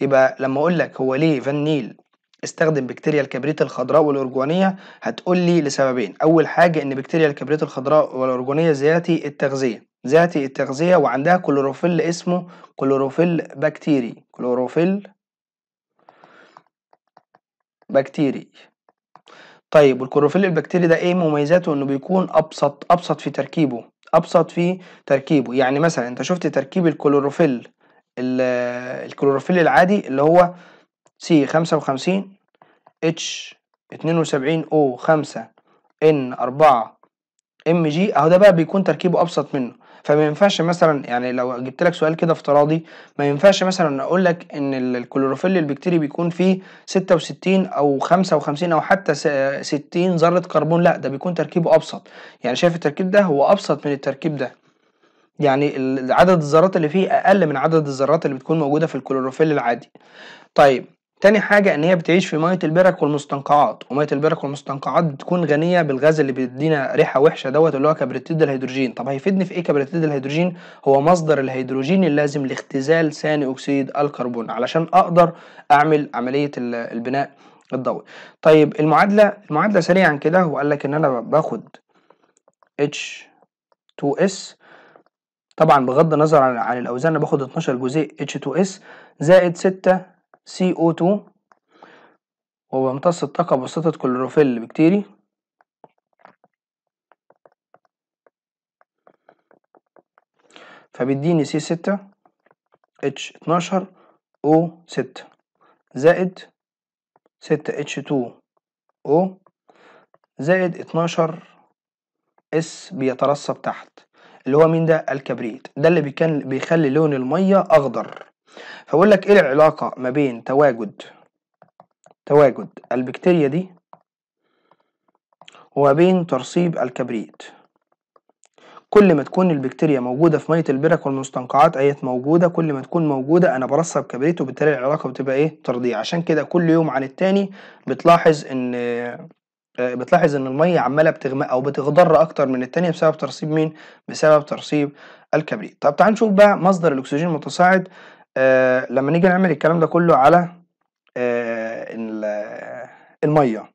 يبقى لما اقول لك هو ليه فانيل استخدم بكتيريا الكبريت الخضراء والأرجوانية هتقول لي لسببين أول حاجة إن بكتيريا الكبريت الخضراء والأرجوانية ذاتي التغذية ذاتي التغذية وعندها كلوروفيل اسمه كلوروفيل بكتيري كلوروفيل بكتيري طيب والكلوروفيل البكتيري ده ايه مميزاته انه بيكون ابسط ابسط في تركيبه ابسط في تركيبه يعني مثلا انت شفت تركيب الكلوروفيل الكلوروفيل العادي اللي هو سي خمسة وخمسين اتش اتنين وسبعين او خمسة ان أربعة ام جي اهو ده بقى بيكون تركيبه ابسط منه فما ينفعش مثلا يعني لو جبت لك سؤال كده افتراضي ما ينفعش مثلا اقول لك ان الكلوروفيل البكتيري بيكون فيه 66 او 55 او حتى 60 ذره كربون لا ده بيكون تركيبه ابسط يعني شايف التركيب ده هو ابسط من التركيب ده يعني عدد الذرات اللي فيه اقل من عدد الذرات اللي بتكون موجوده في الكلوروفيل العادي طيب تاني حاجة إن هي بتعيش في مية البرك والمستنقعات ومية البرك والمستنقعات بتكون غنية بالغاز اللي بيدينا ريحة وحشة دوت اللي هو كبريتيد الهيدروجين طب هيفيدني في إيه كبريتيد الهيدروجين هو مصدر الهيدروجين اللازم لاختزال ثاني أكسيد الكربون علشان أقدر أعمل عملية البناء الضوئي طيب المعادلة المعادلة سريعا كده وقال لك إن أنا باخد H2S طبعا بغض النظر عن الاوزان انا باخد 12 جزيء H2S زائد 6 CO2 وهو يمتص الطاقة بواسطة كلوروفيل بكتيري فبيديني سي ستة اتش اتناشر او ستة زائد ستة اتش تو او زائد اتناشر اس بيترسب تحت اللي هو مين ده الكبريت ده اللي كان بيخلي لون المية اخضر فأقول لك ايه العلاقه ما بين تواجد تواجد البكتيريا دي وما بين ترسيب الكبريت كل ما تكون البكتيريا موجوده في ميه البرك والمستنقعات ايت موجوده كل ما تكون موجوده انا برسب كبريت وبالتالي العلاقه بتبقى ايه ترضيع عشان كده كل يوم عن التاني بتلاحظ ان آه، بتلاحظ ان الميه عماله بتغمق او بتغضر اكتر من التانية بسبب ترسيب مين بسبب ترسيب الكبريت طب تعال نشوف بقى مصدر الاكسجين المتصاعد آه، لما نيجي نعمل الكلام ده كله على آه الميه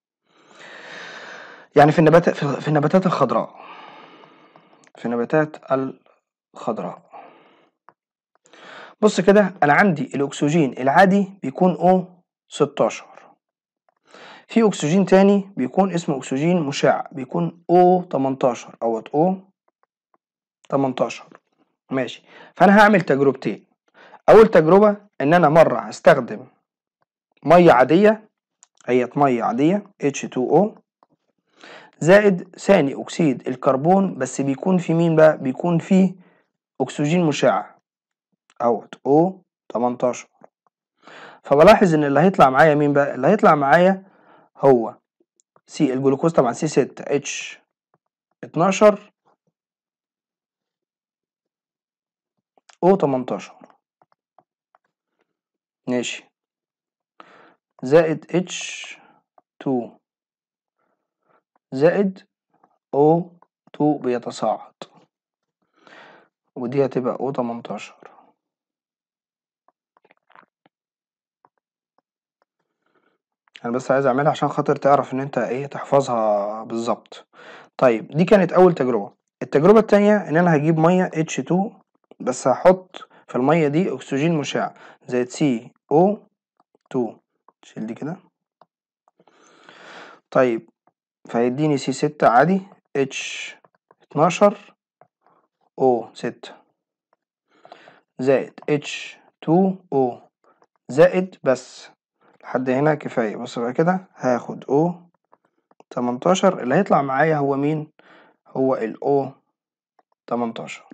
يعني في النبات في النباتات الخضراء في النباتات الخضراء بص كده انا عندي الاكسجين العادي بيكون او 16 في اكسجين تاني بيكون اسمه اكسجين مشع بيكون او 18 او او 18 ماشي فانا هعمل تجربتين اول تجربه ان انا مره هستخدم ميه عاديه هي ميه عاديه H2O زائد ثاني اكسيد الكربون بس بيكون في مين بقى بيكون فيه اكسجين مشع اوت O 18 فبلاحظ ان اللي هيطلع معايا مين بقى اللي هيطلع معايا هو سي الجلوكوز طبعا سي 6 H 12 O 18 ماشي زائد اتش 2 زائد او 2 بيتصاعد ودي هتبقى او 18 انا بس عايز اعملها عشان خاطر تعرف ان انت ايه تحفظها بالظبط طيب دي كانت اول تجربه التجربه التانية ان انا هجيب ميه اتش 2 بس هحط فالمية دي أكسجين مشع زائد سي أو تو شيل دي كده طيب فهيديني سي ستة عادي اتش اتناشر أو ستة زائد اتش تو أو زائد بس لحد هنا كفاية بص بقى كده هاخد أو تمنتاشر اللي هيطلع معايا هو مين؟ هو الأو تمنتاشر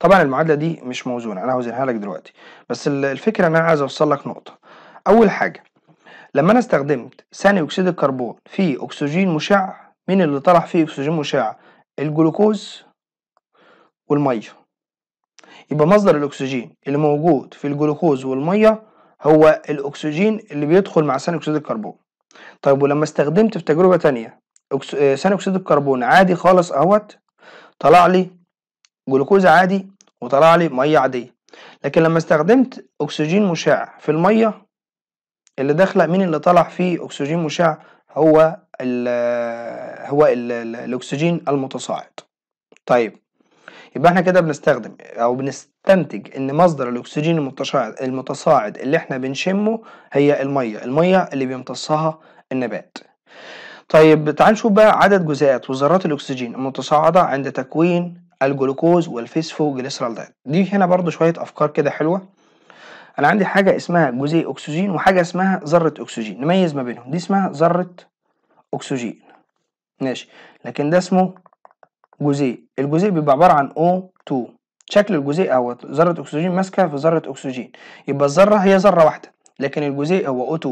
طبعا المعادله دي مش موزونه انا هوزنها لك دلوقتي بس الفكره ان انا عايز اوصل لك نقطه اول حاجه لما انا استخدمت ثاني اكسيد الكربون في اكسجين مشع مين اللي طلع فيه اكسجين مشع الجلوكوز والميه يبقى مصدر الاكسجين اللي موجود في الجلوكوز والميه هو الاكسجين اللي بيدخل مع ثاني اكسيد الكربون طيب ولما استخدمت في تجربه ثانيه آه، ثاني اكسيد الكربون عادي خالص اهوت طلع لي جلوكوز عادي وطلع لي ميه عاديه لكن لما استخدمت اكسجين مشع في الميه اللي داخله مين اللي طلع فيه اكسجين مشع هو الـ آه، هو الـ الاكسجين المتصاعد طيب يبقى احنا كده بنستخدم او بنستنتج ان مصدر الاكسجين المتصاعد المتصاعد اللي احنا بنشمه هي الميه الميه اللي بيمتصها النبات طيب تعال نشوف بقى عدد جزيئات وذرات الاكسجين المتصاعده عند تكوين الجلوكوز دايت دي هنا برضو شويه افكار كده حلوه انا عندي حاجه اسمها جزيء اكسجين وحاجه اسمها ذره اكسجين نميز ما بينهم دي اسمها ذره اكسجين ماشي لكن ده اسمه جزيء الجزيء بيبقى عباره عن O2 شكل الجزيء او ذره اكسجين ماسكه في ذره اكسجين يبقى الذره هي ذره واحده لكن الجزيء هو O2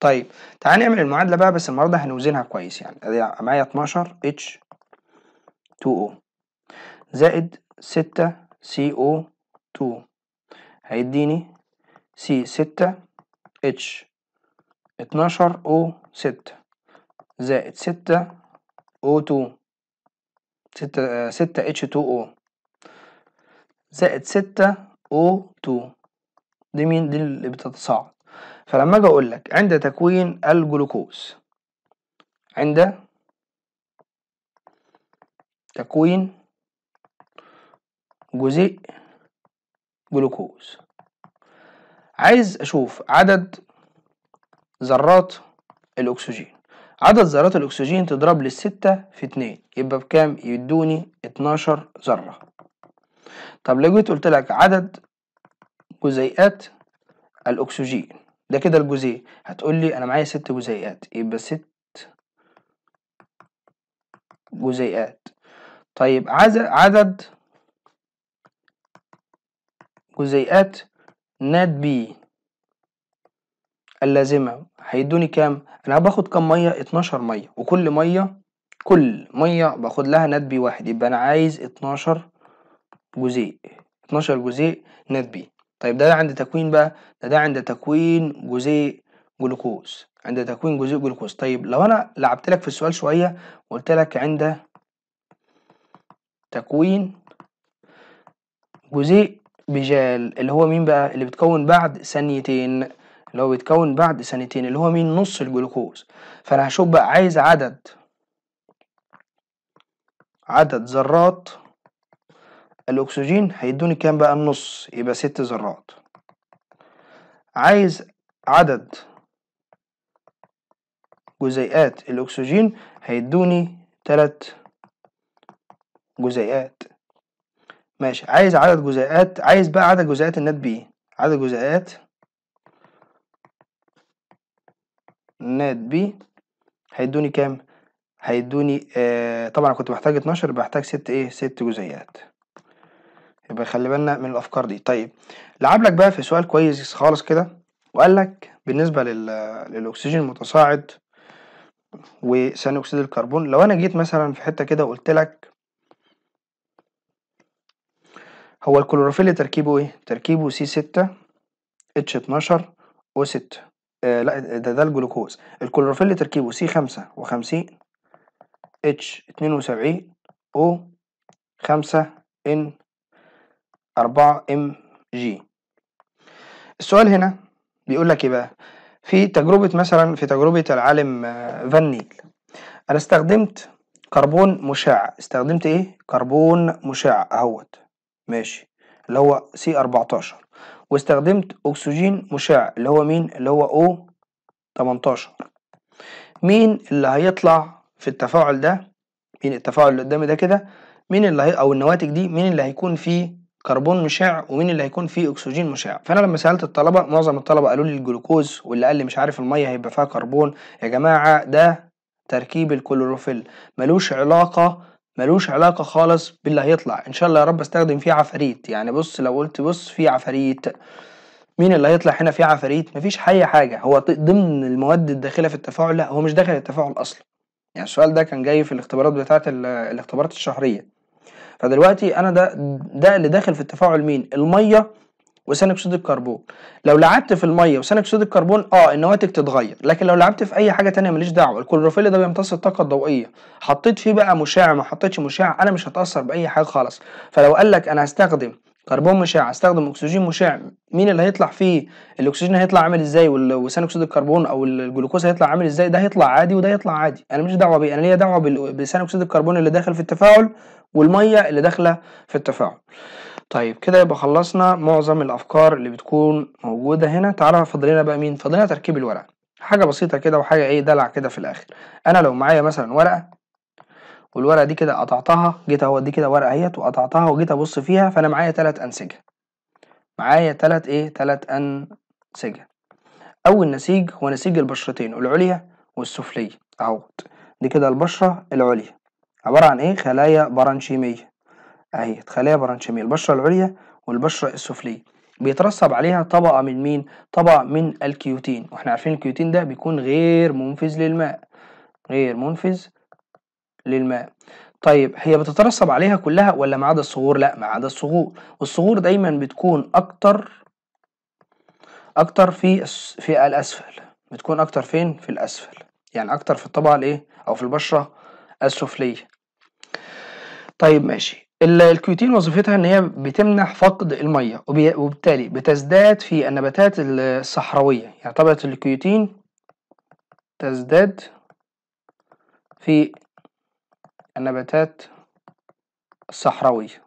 طيب تعال نعمل المعادله بقى بس المره دي هنوزنها كويس يعني معايا 12 H 2O زائد ستة سي او تو هيديني سي ستة اتش اتناشر او ستة زائد ستة او تو ستة ستة اتش تو او زائد ستة او تو دي مين دي اللي بتتصاعد فلما اجي اقول لك عند تكوين الجلوكوز عند تكوين جزيء جلوكوز عايز اشوف عدد ذرات الاكسجين عدد ذرات الاكسجين تضرب لي 6 في اتنين يبقى بكام يدوني اتناشر ذرة طب لو جيت قلت لك عدد جزيئات الاكسجين ده كده الجزيء هتقول لي انا معايا ست جزيئات يبقى ست جزيئات طيب عدد جزيئات نات بي اللازمة هيدوني كام؟ انا باخد كام مية؟ اتناشر مية وكل مية كل مية باخد لها نات بي واحد يبقى انا عايز اتناشر جزيء اتناشر جزيء نات بي طيب ده, ده عند تكوين بقى ده ده عند تكوين جزيء جلوكوز عند تكوين جزيء جلوكوز طيب لو انا لعبت لك في السؤال شوية وقلت لك عند تكوين جزيء بجال اللي هو مين بقى اللي بيتكون بعد ثانيتين اللي هو بيتكون بعد ثانيتين اللي هو مين نص الجلوكوز فانا هشوف بقى عايز عدد عدد ذرات الاكسجين هيدوني كام بقى النص يبقى ست ذرات عايز عدد جزيئات الاكسجين هيدوني تلات جزيئات ماشي عايز عدد جزيئات عايز بقى عدد جزيئات النات بي عدد جزيئات النات بي هيدوني كام هيدوني آه طبعا كنت محتاج 12 بحتاج ست ايه ست جزيئات يبقى خلي بالنا من الافكار دي طيب لعب لك بقى في سؤال كويس خالص كده وقال لك بالنسبه للاكسجين المتصاعد وثاني اكسيد الكربون لو انا جيت مثلا في حته كده وقلت لك هو الكلوروفيل تركيبه ايه تركيبه سي 6 اتش 12 او 6 آه لا ده ده الجلوكوز الكلوروفيل تركيبه سي 55 اتش 72 او 5 ان 4 ام جي السؤال هنا بيقول لك ايه بقى في تجربة مثلا في تجربة العالم آه، فان نيل انا استخدمت كربون مشع استخدمت ايه كربون مشع اهوت ماشي اللي هو سي 14 واستخدمت اكسجين مشع اللي هو مين اللي هو او 18 مين اللي هيطلع في التفاعل ده مين التفاعل اللي قدامي ده كده مين اللي هي او النواتج دي مين اللي هيكون فيه كربون مشع ومين اللي هيكون فيه اكسجين مشع فانا لما سالت الطلبه معظم الطلبه قالوا لي الجلوكوز واللي قال لي مش عارف الميه هيبقى فيها كربون يا جماعه ده تركيب الكلوروفيل ملوش علاقه ملوش علاقه خالص باللي هيطلع ان شاء الله يا رب استخدم فيه عفاريت يعني بص لو قلت بص في عفاريت مين اللي هيطلع هنا في عفاريت مفيش اي حاجه هو ضمن المواد الداخله في التفاعل لا هو مش داخل التفاعل اصلا يعني السؤال ده كان جاي في الاختبارات بتاعه الاختبارات الشهريه فدلوقتي انا ده ده اللي داخل في التفاعل مين الميه وثاني اكسيد الكربون لو لعبت في الميه وثاني اكسيد الكربون اه النواتج تتغير لكن لو لعبت في اي حاجه تانية ماليش دعوه الكلوروفيل ده بيمتص الطاقه الضوئيه حطيت فيه بقى مشع ما حطيتش مشع انا مش هتاثر باي حاجه خالص فلو قال لك انا هستخدم كربون مشع هستخدم اكسجين مشع مين اللي هيطلع فيه الاكسجين هيطلع عامل ازاي وثاني اكسيد الكربون او الجلوكوز هيطلع عامل ازاي ده هيطلع عادي وده هيطلع عادي انا مش دعوه بيه انا ليا دعوه بثاني اكسيد الكربون اللي داخل في التفاعل والميه اللي داخله في التفاعل طيب كده يبقى خلصنا معظم الافكار اللي بتكون موجوده هنا تعالى فاضل لنا بقى مين فاضل لنا تركيب الورقه حاجه بسيطه كده وحاجه ايه دلع كده في الاخر انا لو معايا مثلا ورقه والورقه دي كده قطعتها جيت اهو دي كده ورقه اهيت وقطعتها وجيت ابص فيها فانا معايا تلات انسجه معايا تلات ايه تلات انسجه اول نسيج هو نسيج البشرتين العليا والسفليه اهوت دي كده البشره العليا عباره عن ايه خلايا برانشيميه أهي خلايا برانشيمية البشرة العليا والبشرة السفلية بيترسب عليها طبقة من مين؟ طبقة من الكيوتين واحنا عارفين الكيوتين ده بيكون غير منفذ للماء غير منفذ للماء طيب هي بتترسب عليها كلها ولا ما عدا الصغور؟ لا ما عدا الصغور والصغور دايما بتكون أكتر أكتر في في الأسفل بتكون أكتر فين؟ في الأسفل يعني أكتر في الطبقة الإيه؟ أو في البشرة السفلية طيب ماشي الكيوتين وظيفتها ان هي بتمنع فقد الميه وبالتالي بتزداد في النباتات الصحراويه يعني طبقه الكيوتين تزداد في النباتات الصحراويه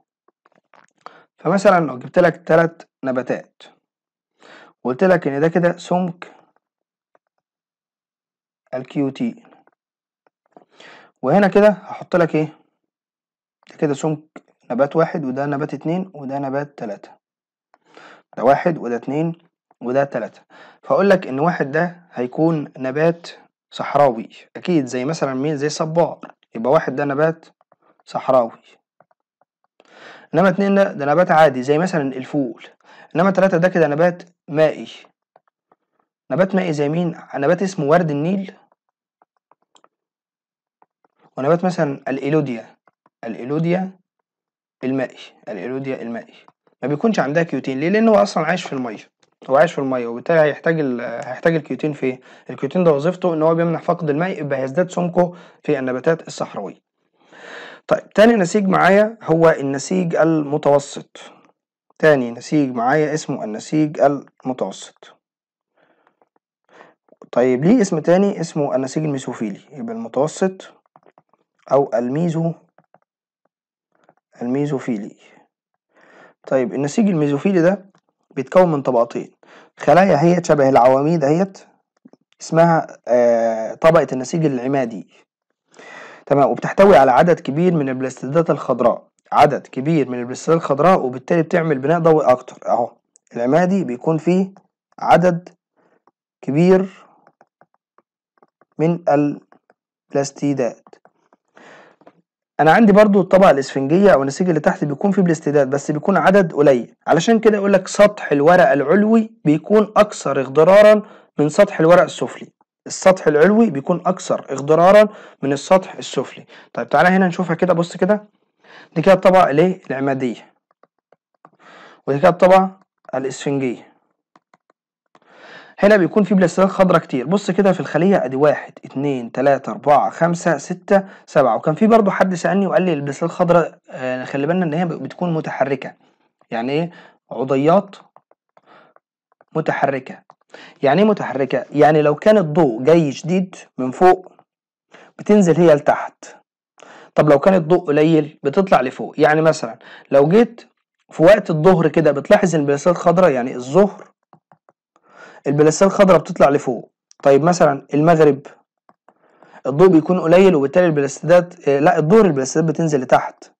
فمثلا لو جبت لك ثلاث نباتات وقلت لك ان ده كده سمك الكيوتين وهنا كده هحط لك ايه ده كده سمك نبات واحد وده نبات اتنين وده نبات تلاتة ده واحد وده اتنين وده تلاتة فأقول لك إن واحد ده هيكون نبات صحراوي أكيد زي مثلا مين زي صبار يبقى واحد ده نبات صحراوي إنما اتنين ده ده نبات عادي زي مثلا الفول إنما تلاتة ده كده نبات مائي نبات مائي زي مين نبات اسمه ورد النيل ونبات مثلا الإيلوديا الإلوديا المائي الإلوديا المائي ما بيكونش عندها كيوتين ليه لان هو اصلا عايش في الميه هو عايش في الميه وبالتالي هيحتاج ال... هيحتاج الكيوتين في الكيوتين ده وظيفته ان هو بيمنع فقد الماء يبقى هيزداد سمكه في النباتات الصحراويه طيب تاني نسيج معايا هو النسيج المتوسط تاني نسيج معايا اسمه النسيج المتوسط طيب ليه اسم تاني اسمه النسيج الميزوفيلي يبقى المتوسط او الميزو الميزوفيلي طيب النسيج الميزوفيلي ده بيتكون من طبقتين خلايا هي شبه العواميد اهيت اسمها آه، طبقة النسيج العمادي تمام وبتحتوي على عدد كبير من البلاستيدات الخضراء عدد كبير من البلاستيدات الخضراء وبالتالي بتعمل بناء ضوئي اكتر اهو العمادي بيكون فيه عدد كبير من البلاستيدات انا عندي برضو الطبقه الاسفنجيه او النسيج اللي تحت بيكون فيه بالاستداد بس بيكون عدد قليل علشان كده اقول لك سطح الورق العلوي بيكون اكثر اخضرارا من سطح الورق السفلي السطح العلوي بيكون اكثر اخضرارا من السطح السفلي طيب تعالى هنا نشوفها كده بص كده دي كده الطبقه الايه العماديه ودي كده الطبقه الاسفنجيه هنا بيكون في بلاستيدات خضراء كتير بص كده في الخليه ادي واحد اتنين تلاته اربعه خمسه سته سبعه وكان في برضه حد سالني وقال لي البلاستيدات الخضراء آه، خلي بالنا ان هي بتكون متحركه يعني ايه عضيات متحركه يعني ايه متحركه يعني لو كان الضوء جاي شديد من فوق بتنزل هي لتحت طب لو كان الضوء قليل بتطلع لفوق يعني مثلا لو جيت في وقت الظهر كده بتلاحظ ان البلاستيدات الخضراء يعني الظهر البلاسة الخضراء بتطلع لفوق طيب مثلا المغرب الضوء بيكون قليل وبالتالي البلاستيدات آه، لا الظهر البلاستيدات بتنزل لتحت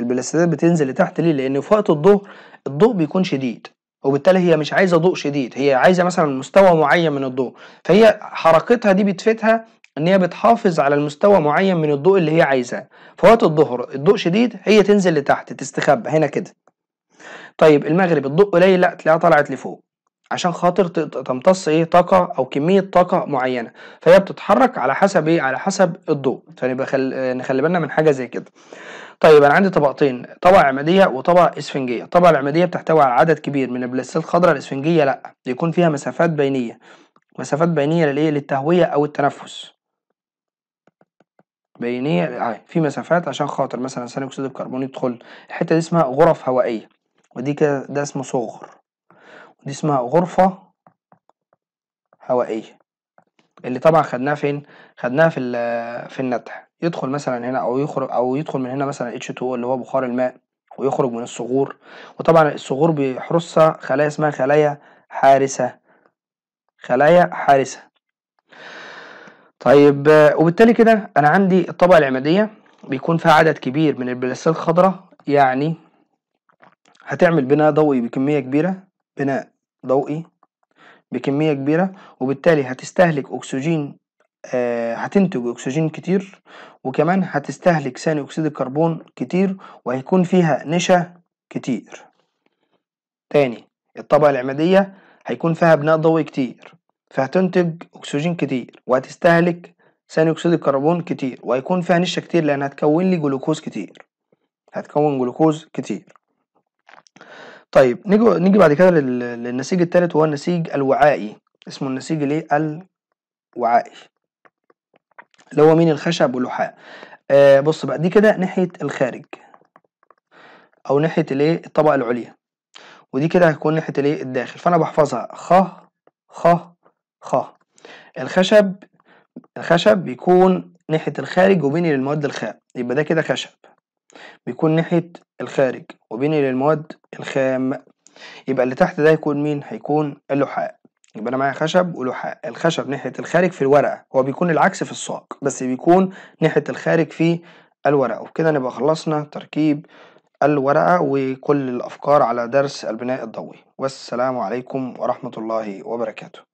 البلاستيدات بتنزل لتحت ليه لان في وقت الظهر الضوء بيكون شديد وبالتالي هي مش عايزه ضوء شديد هي عايزه مثلا مستوى معين من الضوء فهي حركتها دي بتفيدها ان هي بتحافظ على المستوى معين من الضوء اللي هي عايزاه في وقت الظهر الضوء شديد هي تنزل لتحت تستخبى هنا كده طيب المغرب الضوء قليل لا تلاقيها طلعت لفوق عشان خاطر تمتص ايه طاقه او كميه طاقه معينه فهي بتتحرك على حسب ايه على حسب الضوء فنبقى خل... آه، نخلي بالنا من حاجه زي كده طيب انا عندي طبقتين طبقه عمادية وطبقه اسفنجيه الطبقه العمادية بتحتوي على عدد كبير من البلاستات الخضراء الاسفنجيه لا بيكون فيها مسافات بينيه مسافات بينيه للايه للتهويه او التنفس بينيه آه. في مسافات عشان خاطر مثلا ثاني اكسيد الكربون يدخل الحته دي اسمها غرف هوائيه ودي كده ده اسمه صغر دي اسمها غرفة هوائية اللي طبعا خدناها فين خدناها في في النتح يدخل مثلا هنا او يخرج او يدخل من هنا مثلا H2O اللي هو بخار الماء ويخرج من الصغور وطبعا الصغور بيحرسها خلايا اسمها خلايا حارسة خلايا حارسة طيب وبالتالي كده انا عندي الطبقة العمادية بيكون فيها عدد كبير من البلاستات الخضراء يعني هتعمل بناء ضوئي بكمية كبيرة بناء ضوئي بكمية كبيرة وبالتالي هتستهلك أكسجين آه هتنتج أكسجين كتير وكمان هتستهلك ثاني أكسيد الكربون كتير وهيكون فيها نشا كتير تاني الطبقة العمادية هيكون فيها بناء ضوئي كتير فهتنتج أكسجين كتير وهتستهلك ثاني أكسيد الكربون كتير وهيكون فيها نشا كتير لأن هتكون لي جلوكوز كتير هتكون جلوكوز كتير طيب نيجي نيجي بعد كده للنسيج الثالث وهو النسيج الوعائي اسمه النسيج الايه الوعائي اللي هو مين الخشب واللحاء آه بص بقى دي كده ناحيه الخارج او ناحيه الايه الطبقه العليا ودي كده هتكون ناحيه الايه الداخل فانا بحفظها خ خ خ الخشب الخشب بيكون ناحيه الخارج وبيني للمواد الخاء يبقى ده كده خشب بيكون ناحيه الخارج وبيني للمواد الخام يبقى اللي تحت ده هيكون مين هيكون اللحاء يبقى انا معايا خشب ولحاء الخشب ناحيه الخارج في الورقه هو بيكون العكس في الساق بس بيكون ناحيه الخارج في الورقه وبكده نبقى خلصنا تركيب الورقه وكل الافكار على درس البناء الضوئي والسلام عليكم ورحمه الله وبركاته